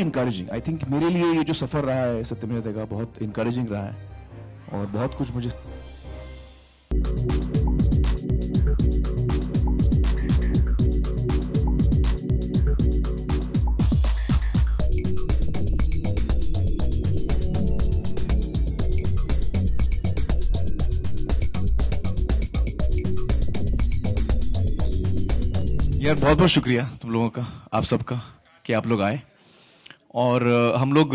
very encouraging I think मेरे लिए ये जो सफ़र रहा है सत्यमेव का बहुत इंकरेजिंग रहा है और बहुत कुछ मुझे यार बहुत बहुत शुक्रिया तुम लोगों का आप सबका कि आप लोग आए और हम लोग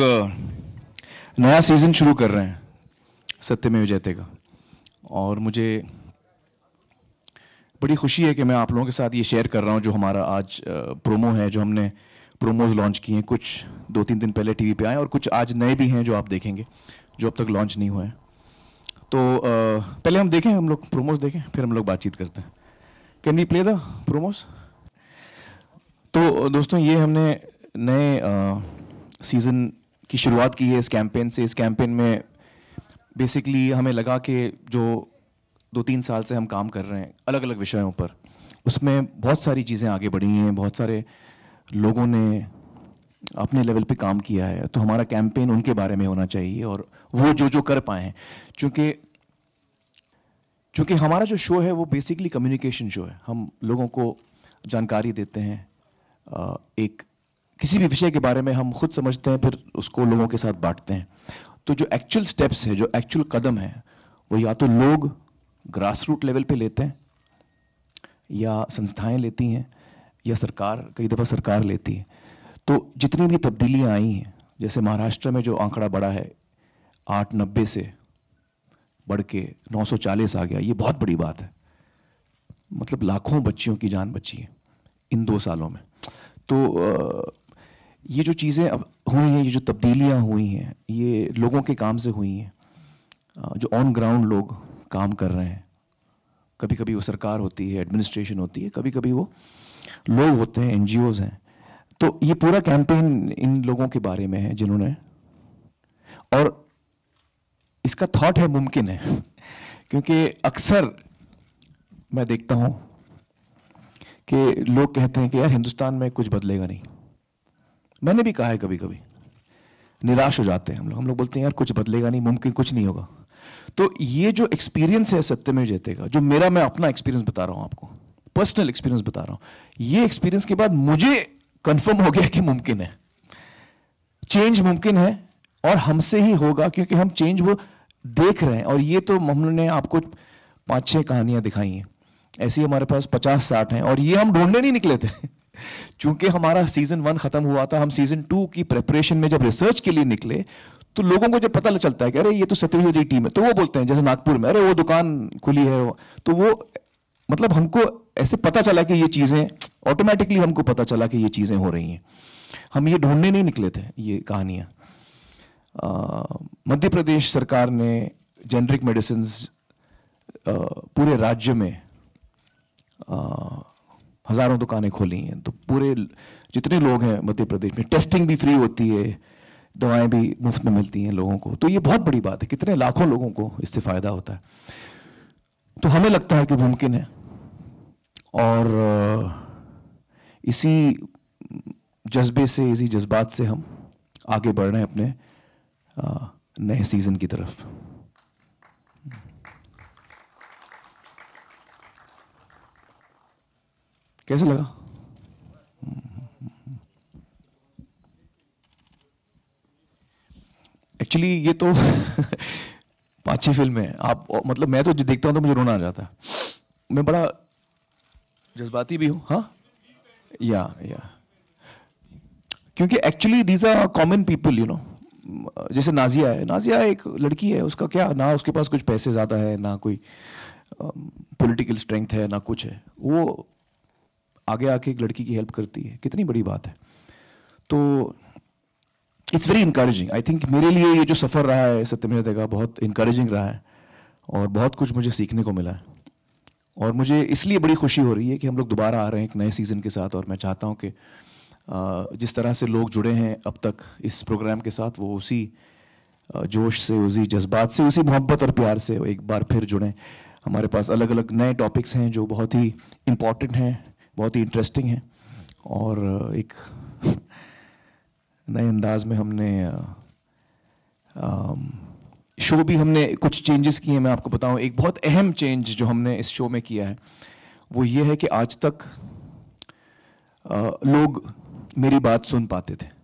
नया सीज़न शुरू कर रहे हैं सत्य में विजयते का और मुझे बड़ी खुशी है कि मैं आप लोगों के साथ ये शेयर कर रहा हूँ जो हमारा आज प्रोमो है जो हमने प्रोमोज लॉन्च किए हैं कुछ दो तीन दिन पहले टीवी पे आए और कुछ आज नए भी हैं जो आप देखेंगे जो अब तक लॉन्च नहीं हुए हैं तो पहले हम देखें हम लोग प्रोमोज देखें फिर हम लोग बातचीत करते हैं can we play the promos तो दोस्तों ये हमने नए सीज़न की शुरुआत की है इस कैंपेन से इस कैंपेन में बेसिकली हमें लगा कि जो दो तीन साल से हम काम कर रहे हैं अलग अलग विषयों पर उसमें बहुत सारी चीज़ें आगे बढ़ी हैं बहुत सारे लोगों ने अपने लेवल पे काम किया है तो हमारा कैंपेन उनके बारे में होना चाहिए और वो जो जो कर पाए हैं चूँकि चूँकि हमारा जो शो है वो बेसिकली कम्युनिकेशन शो है हम लोगों को जानकारी देते हैं एक किसी भी विषय के बारे में हम खुद समझते हैं फिर उसको लोगों के साथ बांटते हैं तो जो एक्चुअल स्टेप्स है जो एक्चुअल कदम है वो या तो लोग ग्रास रूट लेवल पे लेते हैं या संस्थाएं लेती हैं या सरकार कई दफ़ा सरकार लेती है तो जितनी भी तब्दीलियाँ आई हैं जैसे महाराष्ट्र में जो आंकड़ा बढ़ा है आठ नब्बे से बढ़ के नौ सौ चालीस आ गया ये बहुत बड़ी बात है मतलब लाखों बच्चियों की जान बची है इन दो सालों में तो ये जो चीज़ें अब हुई हैं ये जो तब्दीलियाँ हुई हैं ये लोगों के काम से हुई हैं जो ऑन ग्राउंड लोग काम कर रहे हैं कभी कभी वो सरकार होती है एडमिनिस्ट्रेशन होती है कभी कभी वो लोग होते हैं एन हैं तो ये पूरा कैंपेन इन लोगों के बारे में है जिन्होंने और इसका थॉट है मुमकिन है क्योंकि अक्सर मैं देखता हूँ कि लोग कहते हैं कि यार हिंदुस्तान में कुछ बदलेगा नहीं मैंने भी कहा है कभी कभी निराश हो जाते हैं हम लोग हम लोग बोलते हैं यार कुछ बदलेगा नहीं मुमकिन कुछ नहीं होगा तो ये जो एक्सपीरियंस है सत्य में जयते का जो मेरा मैं अपना एक्सपीरियंस बता रहा हूं आपको पर्सनल एक्सपीरियंस बता रहा हूं ये एक्सपीरियंस के बाद मुझे कंफर्म हो गया कि मुमकिन है चेंज मुमकिन है और हमसे ही होगा क्योंकि हम चेंज वो देख रहे हैं और ये तो हमने आपको पांच छह कहानियां दिखाई हैं ऐसी हमारे पास पचास साठ हैं और ये हम ढूंढने नहीं निकले थे चूंकि हमारा सीजन वन खत्म हुआ था हम सीजन टू की प्रिपरेशन में जब रिसर्च के लिए निकले तो लोगों को जब पता चलता है कि अरे ये तो सत्यविजय टीम है तो वो बोलते हैं जैसे नागपुर में अरे वो दुकान खुली है तो वो मतलब हमको ऐसे पता चला कि ये चीज़ें ऑटोमेटिकली हमको पता चला कि ये चीज़ें हो रही हैं हम ये ढूंढने नहीं निकले थे ये कहानियां मध्य प्रदेश सरकार ने जेनरिक मेडिसिन पूरे राज्य में आ, हज़ारों दुकानें खोली हैं तो पूरे जितने लोग हैं मध्य प्रदेश में टेस्टिंग भी फ्री होती है दवाएं भी मुफ्त में मिलती हैं लोगों को तो ये बहुत बड़ी बात है कितने लाखों लोगों को इससे फ़ायदा होता है तो हमें लगता है कि मुमकिन है और इसी जज्बे से इसी जज्बात से हम आगे बढ़ रहे हैं अपने नए सीज़न की तरफ कैसे लगा एक्चुअली ये तो छह फिल्म है आप मतलब मैं तो जो देखता हूं तो मुझे रोना आ जाता है मैं बड़ा जज्बाती भी हूं हाँ या या क्योंकि actually these are common people you know जैसे नाजिया है नाजिया एक लड़की है उसका क्या ना उसके पास कुछ पैसे ज़्यादा है ना कोई पॉलिटिकल स्ट्रेंथ है ना कुछ है वो आगे आके एक लड़की की हेल्प करती है कितनी बड़ी बात है तो it's very encouraging I think मेरे लिए ये जो सफ़र रहा है सत्यमेव का बहुत इंकरेजिंग रहा है और बहुत कुछ मुझे सीखने को मिला है और मुझे इसलिए बड़ी खुशी हो रही है कि हम लोग दोबारा आ रहे हैं एक नए सीज़न के साथ और मैं चाहता हूँ कि जिस तरह से लोग जुड़े हैं अब तक इस प्रोग्राम के साथ वो उसी जोश से उसी जज्बात से उसी मोहब्बत और प्यार से एक बार फिर जुड़ें हमारे पास अलग अलग नए टॉपिक्स हैं जो बहुत ही इम्पॉर्टेंट हैं बहुत ही इंटरेस्टिंग है और uh, एक नए अंदाज में हमने शो uh, um, भी हमने कुछ चेंजेस किए हैं मैं आपको बताऊं एक बहुत अहम चेंज जो हमने इस शो में किया है वो ये है कि आज तक uh, लोग मेरी बात सुन पाते थे